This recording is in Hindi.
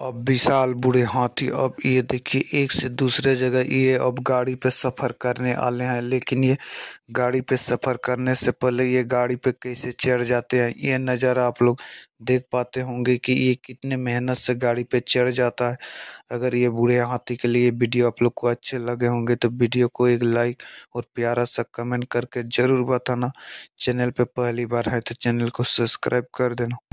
अब विशाल बूढ़े हाथी अब ये देखिए एक से दूसरे जगह ये अब गाड़ी पे सफ़र करने आले हैं लेकिन ये गाड़ी पे सफ़र करने से पहले ये गाड़ी पे कैसे चढ़ जाते हैं ये नज़ारा आप लोग देख पाते होंगे कि ये कितने मेहनत से गाड़ी पे चढ़ जाता है अगर ये बूढ़े हाथी के लिए वीडियो आप लोग को अच्छे लगे होंगे तो वीडियो को एक लाइक और प्यारा सा कमेंट करके ज़रूर बताना चैनल पर पहली बार है तो चैनल को सब्सक्राइब कर देना